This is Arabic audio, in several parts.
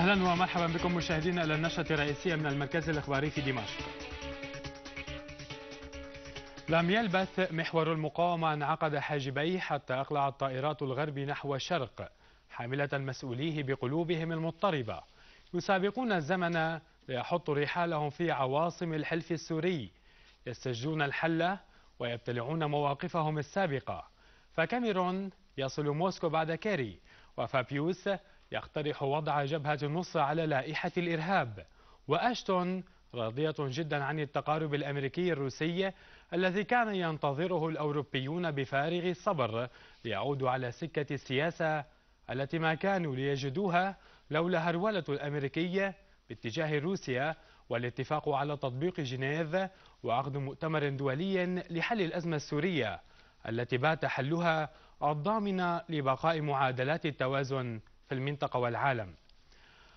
أهلا ومرحبا بكم مشاهدينا إلى النشرة الرئيسية من المركز الإخباري في دمشق لم يلبث محور المقاومة أن عقد حاجبيه حتى أقلعت طائرات الغرب نحو الشرق حاملة مسؤوليه بقلوبهم المضطربة يسابقون الزمن ليحطوا رحالهم في عواصم الحلف السوري يستجدون الحل ويبتلعون مواقفهم السابقة فكاميرون يصل موسكو بعد كيري وفابيوس يقترح وضع جبهة النصر على لائحة الإرهاب وأشتون راضية جدا عن التقارب الأمريكي الروسي الذي كان ينتظره الأوروبيون بفارغ الصبر ليعودوا على سكة السياسة التي ما كانوا ليجدوها لولا هرولة الأمريكية باتجاه روسيا والاتفاق على تطبيق جنيف وعقد مؤتمر دولي لحل الأزمة السورية التي بات حلها الضامن لبقاء معادلات التوازن في المنطقة والعالم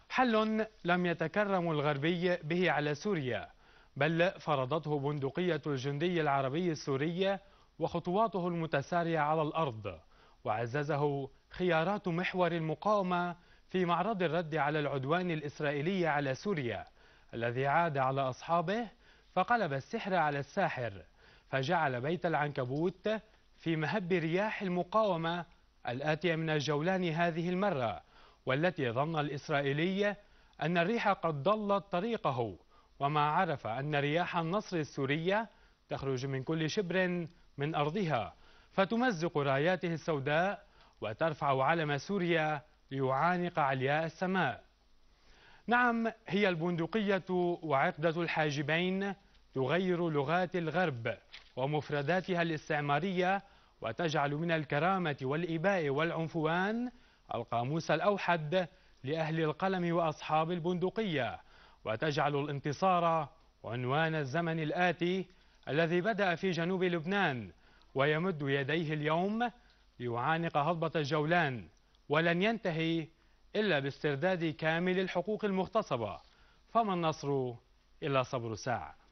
حل لم يتكرم الغربي به على سوريا بل فرضته بندقية الجندي العربي السوري وخطواته المتسارعة على الأرض وعززه خيارات محور المقاومة في معرض الرد على العدوان الإسرائيلي على سوريا الذي عاد على أصحابه فقلب السحر على الساحر فجعل بيت العنكبوت في مهب رياح المقاومة الآتية من الجولان هذه المرة والتي ظن الإسرائيلي أن الريح قد ضلت طريقه وما عرف أن رياح النصر السورية تخرج من كل شبر من أرضها فتمزق راياته السوداء وترفع علم سوريا ليعانق علياء السماء نعم هي البندقية وعقدة الحاجبين تغير لغات الغرب ومفرداتها الاستعمارية وتجعل من الكرامة والإباء والعنفوان القاموس الأوحد لأهل القلم وأصحاب البندقية وتجعل الانتصار عنوان الزمن الآتي الذي بدأ في جنوب لبنان ويمد يديه اليوم ليعانق هضبة الجولان ولن ينتهي إلا باسترداد كامل الحقوق المغتصبة فما النصر إلا صبر ساعة